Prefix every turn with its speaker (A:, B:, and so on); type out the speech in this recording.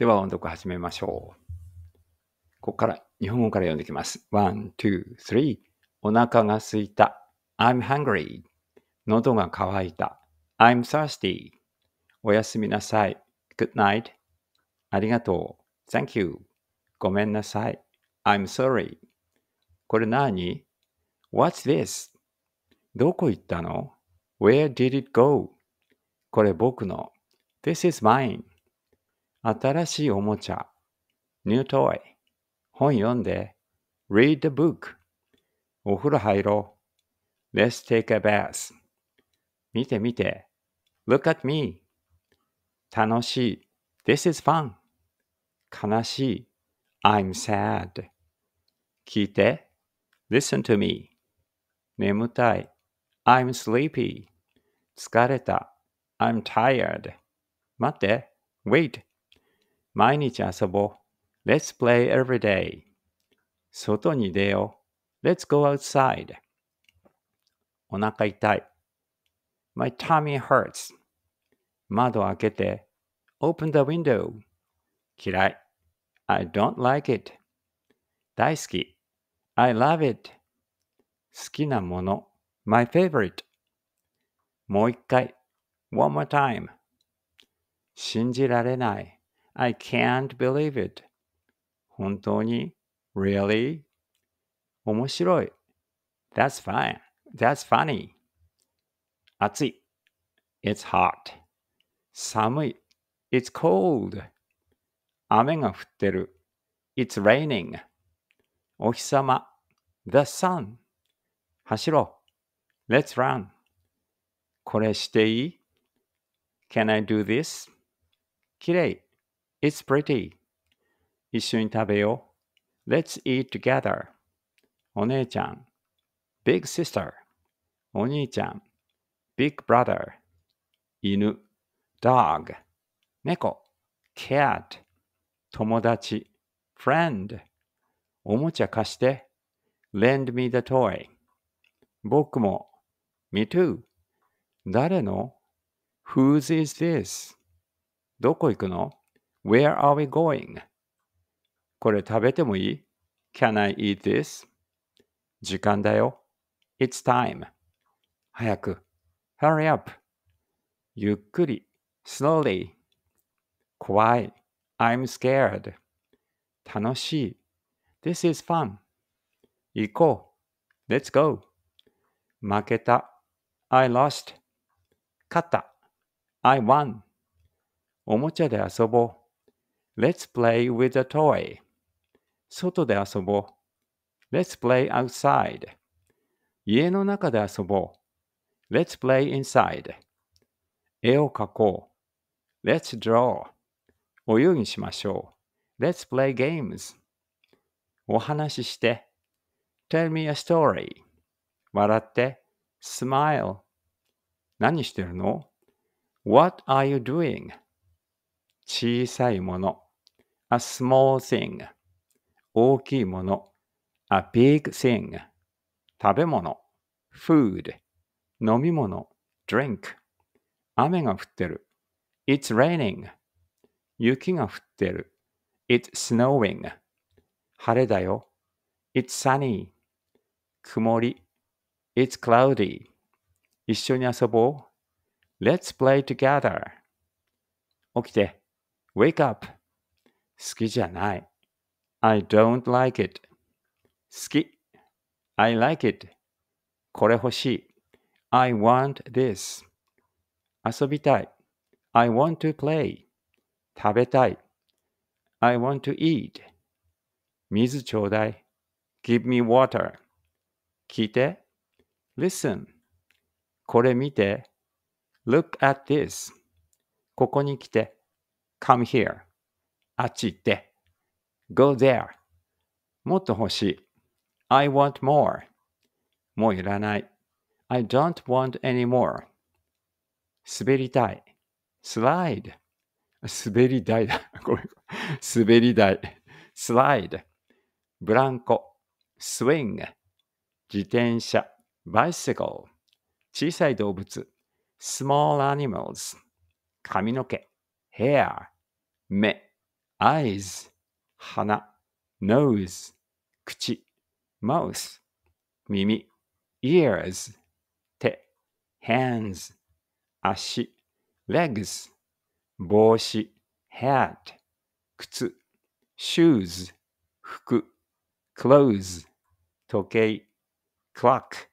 A: では音読始めましょう。ここから日本語から読んでいきます。1、2、3。お腹が空いた。I'm hungry. 喉が渇いた。I'm thirsty. おやすみなさい。Good night. ありがとう。Thank you. ごめんなさい。I'm sorry. これ何 ?What's this? どこ行ったの ?Where did it go? これ僕の。This is mine. 新しいおもちゃ New Toy 本読んで Read the book お風呂入ろう Let's take a bath 見て見て Look at me 楽しい This is fun 悲しい I'm sad 聞いて Listen to me 眠たい I'm sleepy 疲れた I'm tired 待って Wait 毎日遊ぼう。Let's play every day. 外に出よう。Let's go outside. お腹痛い。My tummy hurts. 窓開けて。Open the window. 嫌い。I don't like it. 大好き。I love it. 好きなもの。My favorite. もう一回。One more time. 信じられない。I can't believe it. 本当に Really? 面白い。That's fine. That's funny. 暑い。It's hot. 寒い。It's cold. 雨が降ってる。It's raining. お日様。The sun. 走ろう。Let's run. これしていい ?Can I do this? きれい。It's pretty. 一緒に食べよう。Let's eat together. お姉ちゃん。Big sister. お兄ちゃん。Big brother. 犬。Dog. 猫。Cat. 友達。Friend. おもちゃ貸して。Lend me the toy. 僕も。Me too. 誰の ?Whose is this? どこ行くの Where are we going? これ食べてもいい ?Can I eat this? 時間だよ。It's time. 早く。Hurry up. ゆっくり。Slowly. 怖い。I'm scared. 楽しい。This is fun. 行こう。Let's go. 負けた。I lost. 勝った。I won. おもちゃで遊ぼう。Let's play with a toy. 外で遊ぼう。Let's play outside. 家の中で遊ぼう。Let's play inside. 絵を描こう。Let's draw. 泳ぎしましょう。Let's play games. お話しして。Tell me a story. 笑って。Smile. 何してるの ?What are you doing? 小さいもの。a small thing 大きいもの a big thing 食べ物 food 飲み物 drink 雨が降ってる it's raining 雪が降ってる it's snowing 晴れだよ it's sunny 曇り it's cloudy 一緒に遊ぼう let's play together 起きて wake up 好きじゃない。I don't like it. 好き。I like it. これ欲しい。I want this. 遊びたい。I want to play. 食べたい。I want to eat. 水ちょうだい。Give me water. 聞いて。Listen. これ見て。Look at this. ここに来て。Come here. あっち行って。go there. もっと欲しい。I want more. もういらない。I don't want any more. 滑りたい。slide. 滑り台だ。ごめん。滑り台。slide。ブランコ。swing。自転車。bicycle。小さい動物。small animals。髪の毛。hair。目。eyes 鼻 nose 口 mouth 耳 ears 手 hands 足 legs 帽子 hat 靴 shoes 服 clothes 時計 clock